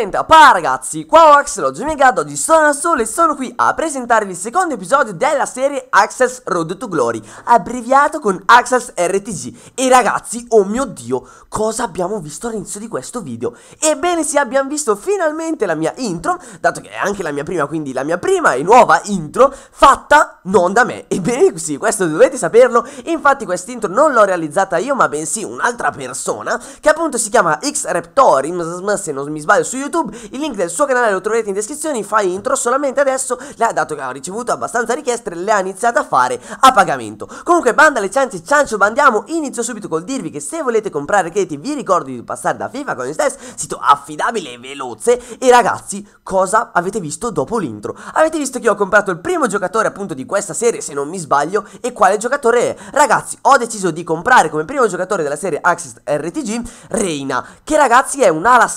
contenta! Pa ragazzi, qua ho Axel, oggi mi gatto, oggi sono solo e sono qui a presentarvi il secondo episodio della serie Access Road to Glory, abbreviato con Access RTG. E ragazzi, oh mio Dio, cosa abbiamo visto all'inizio di questo video? Ebbene sì, abbiamo visto finalmente la mia intro, dato che è anche la mia prima, quindi la mia prima e nuova intro, fatta non da me. Ebbene sì, questo dovete saperlo, infatti quest'intro non l'ho realizzata io, ma bensì un'altra persona, che appunto si chiama X Reptorium, se non mi sbaglio, su YouTube YouTube, il link del suo canale lo troverete in descrizione, fa intro solamente adesso, Le ha, dato che ha ricevuto abbastanza richieste, le ha iniziate a fare a pagamento. Comunque banda alle ciance, ciancio bandiamo, inizio subito col dirvi che se volete comprare crediti vi ricordo di passare da FIFA con il stesso sito affidabile e veloce e ragazzi cosa avete visto dopo l'intro? Avete visto che io ho comprato il primo giocatore appunto di questa serie se non mi sbaglio e quale giocatore è? Ragazzi ho deciso di comprare come primo giocatore della serie Access RTG Reina che ragazzi è l'ala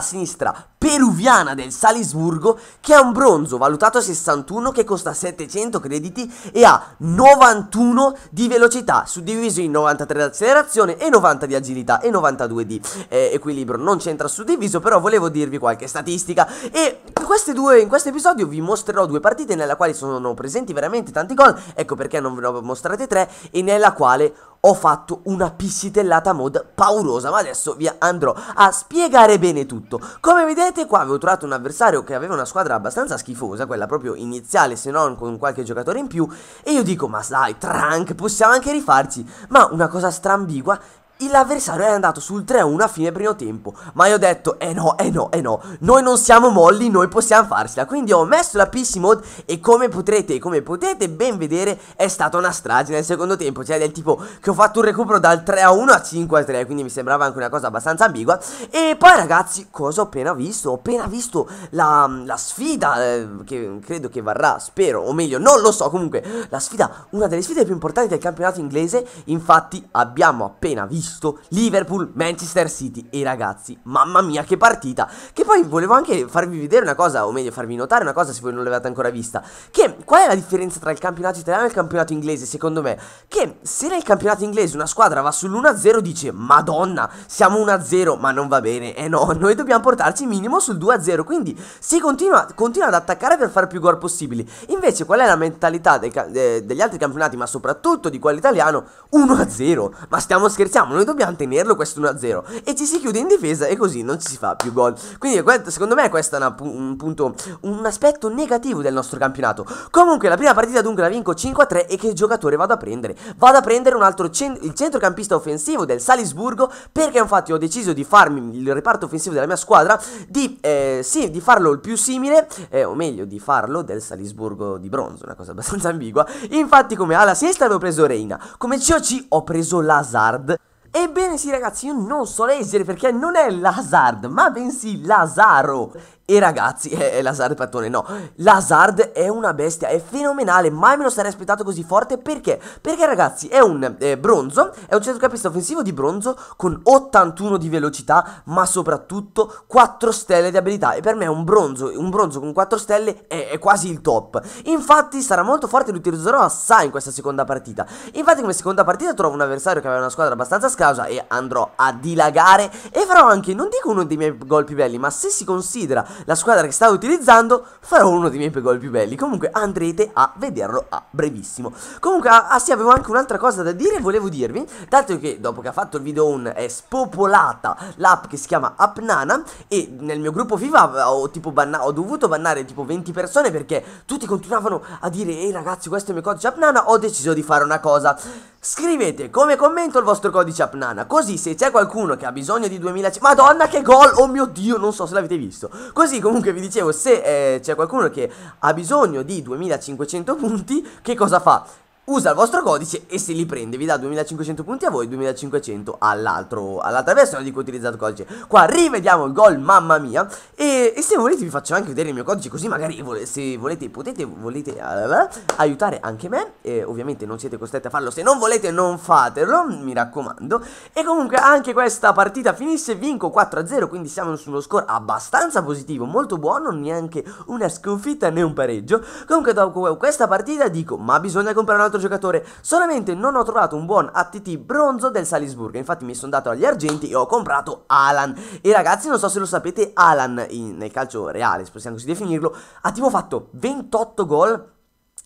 sinistra sinistra peruviana del Salisburgo che ha un bronzo valutato a 61 che costa 700 crediti e ha 91 di velocità suddiviso in 93 di accelerazione e 90 di agilità e 92 di eh, equilibrio non c'entra suddiviso però volevo dirvi qualche statistica e in, queste due, in questo episodio vi mostrerò due partite nella quale sono presenti veramente tanti gol ecco perché non ve ne ho mostrate tre e nella quale ho fatto una pissitellata mod paurosa ma adesso vi andrò a spiegare bene tutto come vedete qua avevo trovato un avversario che aveva una squadra abbastanza schifosa quella proprio iniziale se non con qualche giocatore in più e io dico ma sai Trank possiamo anche rifarci ma una cosa strambigua l'avversario è andato sul 3-1 a fine primo tempo Ma io ho detto, eh no, eh no, eh no Noi non siamo molli, noi possiamo farsela Quindi ho messo la PC mode e come potrete, come potete ben vedere È stata una strage nel secondo tempo Cioè del tipo che ho fatto un recupero dal 3-1 a 5-3 Quindi mi sembrava anche una cosa abbastanza ambigua E poi ragazzi, cosa ho appena visto? Ho appena visto la, la sfida eh, Che credo che varrà, spero, o meglio, non lo so Comunque, la sfida, una delle sfide più importanti del campionato inglese Infatti abbiamo appena visto visto Liverpool, Manchester City e ragazzi, mamma mia che partita! Che poi volevo anche farvi vedere una cosa, o meglio farvi notare una cosa se voi non l'avete ancora vista, che qual è la differenza tra il campionato italiano e il campionato inglese secondo me? Che se nel campionato inglese una squadra va sull'1-0 dice madonna siamo 1-0 ma non va bene, eh no, noi dobbiamo portarci minimo sul 2-0, quindi si continua, continua ad attaccare per fare più gol possibili, invece qual è la mentalità dei, eh, degli altri campionati ma soprattutto di quello italiano? 1-0, ma stiamo scherzando? perdiamo, noi dobbiamo tenerlo questo 1-0 e ci si chiude in difesa e così non ci si fa più gol. Quindi secondo me questo è una, un, punto, un aspetto negativo del nostro campionato. Comunque la prima partita dunque la vinco 5-3 e che giocatore vado a prendere? Vado a prendere un altro cen il centrocampista offensivo del Salisburgo perché infatti ho deciso di farmi il reparto offensivo della mia squadra di, eh, sì, di farlo il più simile, eh, o meglio di farlo del Salisburgo di bronzo, una cosa abbastanza ambigua. Infatti come ala sinistra avevo preso Reina, come COC ho preso Lazard. Ebbene sì ragazzi, io non so leggere perché non è Lazard, ma bensì Lazaro e ragazzi, è, eh, è eh, Lazard per no. Lazard è una bestia, è fenomenale, mai me lo sarei aspettato così forte. Perché? Perché ragazzi, è un eh, bronzo, è un centrocampista offensivo di bronzo con 81 di velocità, ma soprattutto 4 stelle di abilità. E per me un bronzo, un bronzo con 4 stelle è, è quasi il top. Infatti sarà molto forte e lo utilizzerò assai in questa seconda partita. Infatti come seconda partita trovo un avversario che aveva una squadra abbastanza scasa e andrò a dilagare e farò anche, non dico uno dei miei gol più belli, ma se si considera la squadra che stavo utilizzando, farò uno dei miei gol più belli. Comunque andrete a vederlo a brevissimo. Comunque, ah, ah, sì, avevo anche un'altra cosa da dire. Volevo dirvi, dato che dopo che ha fatto il video on è spopolata l'app che si chiama Appnana e nel mio gruppo FIFA ho, tipo ho dovuto bannare tipo 20 persone perché tutti continuavano a dire ehi ragazzi questo è il mio codice Appnana, ho deciso di fare una cosa. Scrivete come commento il vostro codice Apnana Così se c'è qualcuno che ha bisogno di 2000 Madonna che gol, oh mio dio, non so se l'avete visto Così comunque vi dicevo, se eh, c'è qualcuno che ha bisogno di 2500 punti Che cosa fa? usa il vostro codice e se li prende vi dà 2500 punti a voi 2500 all'altro all'altra persona di cui utilizzato il codice qua rivediamo il gol mamma mia e, e, se volete vi faccio anche vedere il mio codice così magari vole, se volete potete volete uh, aiutare anche me e ovviamente non siete costretti a farlo se non volete non fatelo mi raccomando e comunque anche questa partita finisce vinco 4 a 0 quindi siamo su uno score abbastanza positivo molto buono neanche una sconfitta né un pareggio comunque dopo questa partita dico ma bisogna comprare una altro giocatore. Solamente non ho trovato un buon ATT bronzo del Salisburgo. Infatti mi sono dato agli argenti e ho comprato Alan. E ragazzi, non so se lo sapete, Alan in, nel calcio reale, se possiamo così definirlo, ha tipo fatto 28 gol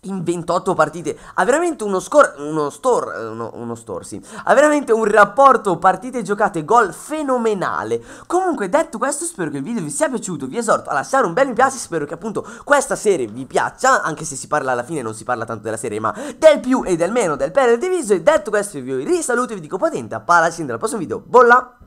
in 28 partite ha veramente uno score uno store uno, eh, uno store sì ha veramente un rapporto partite giocate gol fenomenale comunque detto questo spero che il video vi sia piaciuto vi esorto a lasciare un bel mi piace spero che appunto questa serie vi piaccia anche se si parla alla fine non si parla tanto della serie ma del più e del meno del per e del diviso e detto questo vi risaluto e vi dico potente a palaci al prossimo video bolla